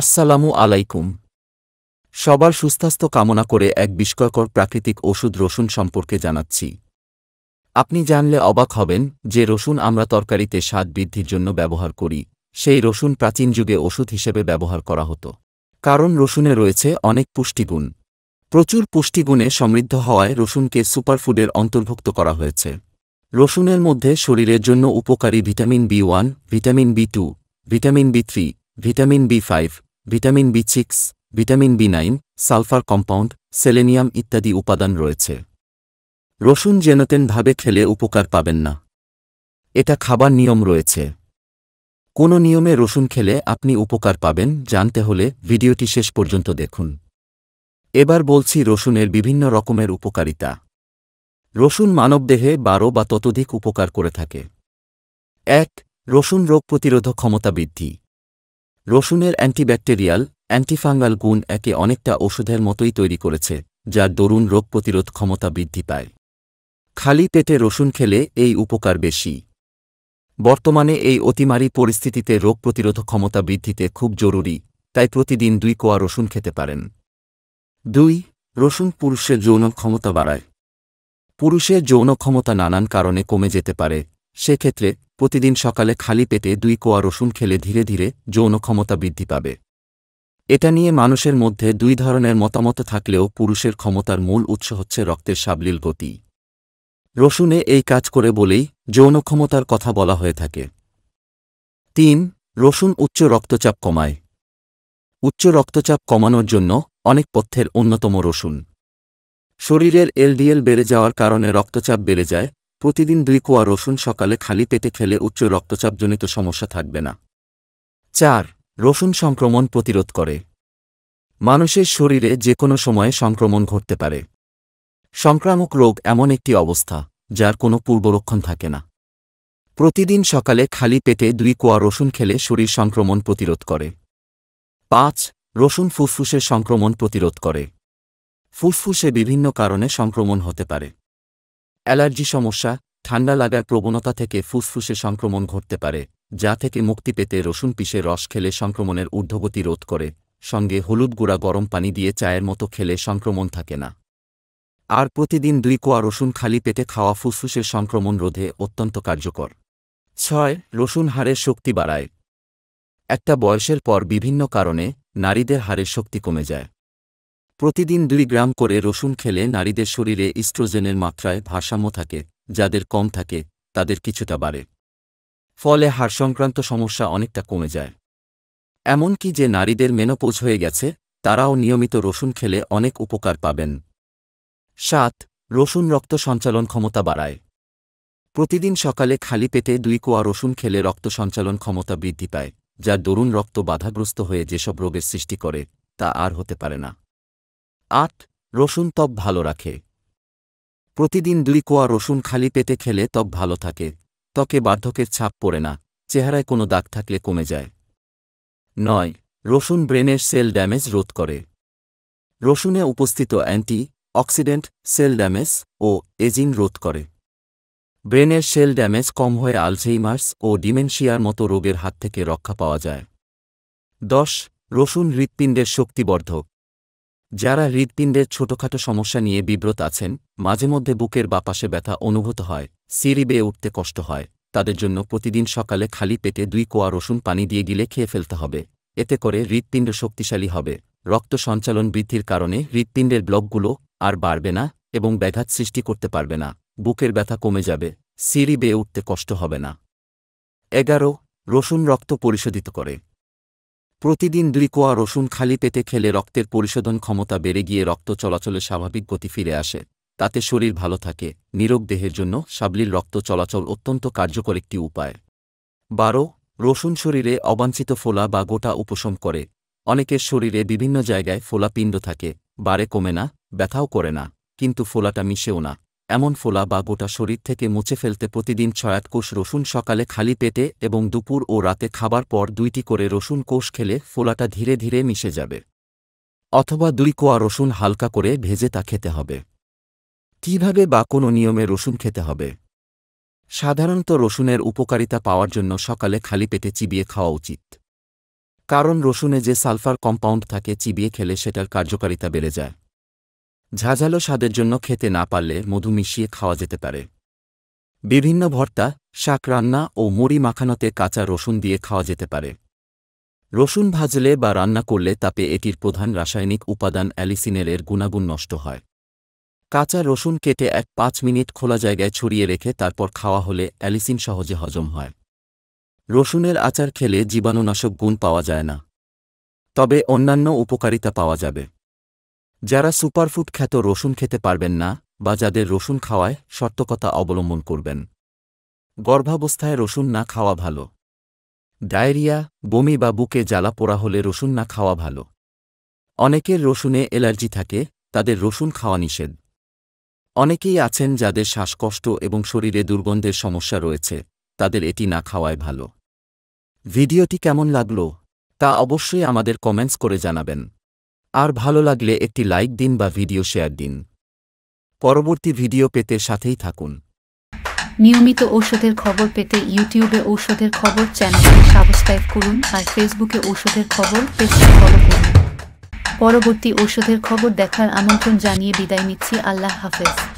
আসসালামু আলাইকুম সবার সুস্বাস্থ্য কামনা করে এক বিস্ময়কর প্রাকৃতিক ওষুধ রসুন সম্পর্কে জানাচ্ছি আপনি জানলে অবাক হবেন যে রসুন আমরা তরকারিতে স্বাদ বৃদ্ধির জন্য ব্যবহার করি সেই রসুন প্রাচীন যুগে ওষুধ হিসেবে ব্যবহার করা হতো কারণ রসুনে রয়েছে অনেক পুষ্টিগুণ প্রচুর পুষ্টিগুণে সমৃদ্ধ হওয়ায় রসুনকে সুপারফুডের অন্তর্ভুক্ত করা হয়েছে রসুনের মধ্যে শরীরের জন্য উপকারী vitamin B one vitamin B two vitamin B three vitamin B five vitamin B six vitamin B nine sulphur compound selenium ইত্যাদি উপাদান রয়েছে রসুন যেনতেনভাবে খেলে উপকার পাবেন না এটা খাবার নিয়ম রয়েছে কোনো নিয়মে রসুন খেলে আপনি উপকার পাবেন জানতে হলে ভিডিওটি শেষ পর্যন্ত দেখুন এবার বলছি রসুনের বিভিন্ন রকমের উপকারিতা রসুন মানবদেহে বারো বা ততোধিক উপকার করে থাকে এক রসুন রোগ প্রতিরোধ ক্ষমতা বৃদ্ধি রসুনের অ্যান্টিব্যাকটেরিয়াল অ্যান্টিফাঙ্গাল গুণ একে অনেকটা ওষুধের মতোই তৈরি করেছে যা দরুন রোগ প্রতিরোধ ক্ষমতা বৃদ্ধি পায় খালি পেটে রসুন খেলে এই উপকার বেশি বর্তমানে এই অতিমারী পরিস্থিতিতে রোগ প্রতিরোধ ক্ষমতা বৃদ্ধিতে খুব জরুরি তাই প্রতিদিন দুই কোয়া রসুন খেতে পারেন দুই রসুন পুরুষের যৌন ক্ষমতা বাড়ায় পুরুষের যৌন ক্ষমতা নানান কারণে কমে যেতে পারে সেক্ষেত্রে প্রতিদিন সকালে খালি পেটে দুই কোয়া রসুন খেলে ধীরে ধীরে যৌন ক্ষমতা বৃদ্ধি পাবে এটা নিয়ে মানুষের মধ্যে দুই ধরনের মতামত থাকলেও পুরুষের ক্ষমতার মূল উৎস হচ্ছে রক্তের সাবলীল গতি রসুনে এই কাজ করে বলেই যৌন ক্ষমতার কথা বলা হয়ে থাকে তিন রসুন উচ্চ রক্তচাপ কমায় উচ্চ রক্তচাপ কমানোর জন্য অনেক পথ্যের অন্যতম রসুন শরীরের এলডিএল বেড়ে যাওয়ার কারণে রক্তচাপ বেড়ে যায় প্রতিদিন দুই কোয়া রসুন সকালে খালি পেটে খেলে উচ্চ রক্তচাপজনিত সমস্যা থাকবে না চার রসুন সংক্রমণ প্রতিরোধ করে মানুষের শরীরে যে কোনো সময়ে সংক্রমণ ঘটতে পারে সংক্রামক রোগ এমন একটি অবস্থা যার কোনো পূর্বরক্ষণ থাকে না প্রতিদিন সকালে খালি পেটে দুই কোয়া রসুন খেলে শরীর সংক্রমণ প্রতিরোধ করে পাঁচ রসুন ফুসফুসের সংক্রমণ প্রতিরোধ করে ফুসফুসে বিভিন্ন কারণে সংক্রমণ হতে পারে অ্যালার্জি সমস্যা ঠান্ডা লাগার প্রবণতা থেকে ফুসফুসে সংক্রমণ ঘটতে পারে যা থেকে মুক্তি পেতে রসুন পিষে রস খেলে সংক্রমণের ঊর্ধ্বগতি রোধ করে সঙ্গে হলুদ গুঁড়া গরম পানি দিয়ে চায়ের মতো খেলে সংক্রমণ থাকে না আর প্রতিদিন দুই কোয়া রসুন খালি পেটে খাওয়া ফুসফুসের সংক্রমণ রোধে অত্যন্ত কার্যকর ছয় রসুন হাড়ের শক্তি বাড়ায় একটা বয়সের পর বিভিন্ন কারণে নারীদের হাড়ের শক্তি কমে যায় প্রতিদিন দুই গ্রাম করে রসুন খেলে নারীদের শরীরে ইস্ট্রোজেনের মাত্রায় ভারসাম্য থাকে যাদের কম থাকে তাদের কিছুটা বাড়ে ফলে হাড় সংক্রান্ত সমস্যা অনেকটা কমে যায় এমনকি যে নারীদের মেনোপোজ হয়ে গেছে তারাও নিয়মিত রসুন খেলে অনেক উপকার পাবেন সাত রসুন রক্ত সঞ্চালন ক্ষমতা বাড়ায় প্রতিদিন সকালে খালি পেটে দুই কোয়া রসুন খেলে রক্ত সঞ্চালন ক্ষমতা বৃদ্ধি পায় যা দরুন রক্ত বাধাগ্রস্ত হয়ে যেসব রোগের সৃষ্টি করে তা আর হতে পারে না আট রসুন ত্বক ভালো রাখে প্রতিদিন দুই কোয়া রসুন খালি পেতে খেলে ত্বক ভালো থাকে ত্বকে বার্ধকের ছাপ পড়ে না চেহারায় কোনো দাগ থাকলে কমে যায় নয় রসুন ব্রেনের সেল ড্যামেজ রোধ করে রসুনে উপস্থিত অ্যান্টি অক্সিডেন্ট সেল ড্যামেজ ও এজিন রোধ করে ব্রেনের সেল ড্যামেজ কম হয়ে আলঝেইমার্স ও ডিমেনশিয়ার মতো রোগের হাত থেকে রক্ষা পাওয়া যায় দশ রসুন হৃৎপিণ্ডের শক্তিবর্ধক যারা হৃদপিণ্ডের ছোটখাটো সমস্যা নিয়ে বিব্রত আছেন মাঝে মধ্যে বুকের বাপাশে ব্যথা অনুভূত হয় সিঁড়ি বেয়ে উঠতে কষ্ট হয় তাদের জন্য প্রতিদিন সকালে খালি পেটে দুই কোয়া রসুন পানি দিয়ে গিলে খেয়ে ফেলতে হবে এতে করে হৃদপিণ্ড শক্তিশালী হবে রক্ত সঞ্চালন বৃদ্ধির কারণে হৃদপিণ্ডের ব্লকগুলো আর বাড়বে না এবং ব্যাঘাত সৃষ্টি করতে পারবে না বুকের ব্যথা কমে যাবে সিঁড়ি বেয়ে উঠতে কষ্ট হবে না এগারো রসুন রক্ত পরিশোধিত করে প্রতিদিন দুই কোয়া রসুন খালি পেতে খেলে রক্তের পরিশোধন ক্ষমতা বেড়ে গিয়ে রক্ত চলাচলে স্বাভাবিক গতি ফিরে আসে তাতে শরীর ভালো থাকে নিরোগ দেহের জন্য সাবলির রক্ত চলাচল অত্যন্ত কার্যকর একটি উপায় বারো রসুন শরীরে অবাঞ্ছিত ফোলা বা গোটা উপশম করে অনেকের শরীরে বিভিন্ন জায়গায় ফোলা পিণ্ড থাকে বারে কমে না ব্যথাও করে না কিন্তু ফোলাটা মিশেও না এমন ফোলা বা গোটা শরীর থেকে মুছে ফেলতে প্রতিদিন ছয়াত কোষ রসুন সকালে খালি পেটে এবং দুপুর ও রাতে খাবার পর দুইটি করে রসুন কোষ খেলে ফোলাটা ধীরে ধীরে মিশে যাবে অথবা দুই কোয়া রসুন হালকা করে ভেজে তা খেতে হবে কীভাবে বা কোনো নিয়মে রসুন খেতে হবে সাধারণত রসুনের উপকারিতা পাওয়ার জন্য সকালে খালি পেটে চিবিয়ে খাওয়া উচিত কারণ রসুনে যে সালফার কম্পাউন্ড থাকে চিবিয়ে খেলে সেটার কার্যকারিতা বেড়ে যায় ঝাঝালো স্বাদের জন্য খেতে না পারলে মধু মিশিয়ে খাওয়া যেতে পারে বিভিন্ন ভর্তা শাক রান্না ও মুড়ি মাখানোতে কাঁচা রসুন দিয়ে খাওয়া যেতে পারে রসুন ভাজলে বা রান্না করলে তাপে এটির প্রধান রাসায়নিক উপাদান অ্যালিসিনেলের গুণাগুণ নষ্ট হয় কাঁচা রসুন কেটে এক পাঁচ মিনিট খোলা জায়গায় ছড়িয়ে রেখে তারপর খাওয়া হলে অ্যালিসিন সহজে হজম হয় রসুনের আচার খেলে জীবাণুনাশক গুণ পাওয়া যায় না তবে অন্যান্য উপকারিতা পাওয়া যাবে যারা সুপারফুড খ্যাত রসুন খেতে পারবেন না বা যাদের রসুন খাওয়ায় সত্যকতা অবলম্বন করবেন গর্ভাবস্থায় রসুন না খাওয়া ভালো ডায়রিয়া বমি বা বুকে জ্বালা পোড়া হলে রসুন না খাওয়া ভালো অনেকের রসুনে এলার্জি থাকে তাদের রসুন খাওয়া নিষেধ অনেকেই আছেন যাদের শ্বাসকষ্ট এবং শরীরে দুর্গন্ধের সমস্যা রয়েছে তাদের এটি না খাওয়ায় ভালো ভিডিওটি কেমন লাগল তা অবশ্যই আমাদের কমেন্টস করে জানাবেন আর ভালো লাগলে একটি লাইক দিন বা ভিডিও শেয়ার দিন পরবর্তী ভিডিও পেতে সাথেই থাকুন নিয়মিত ঔষধের খবর পেতে ইউটিউবে ঔষধের খবর চ্যানেলটি সাবস্ক্রাইব করুন আর ফেসবুকে ঔষধের খবর পেজটি ফলো করুন পরবর্তী ঔষধের খবর দেখার আমন্ত্রণ জানিয়ে বিদায় নিচ্ছি আল্লাহ হাফেজ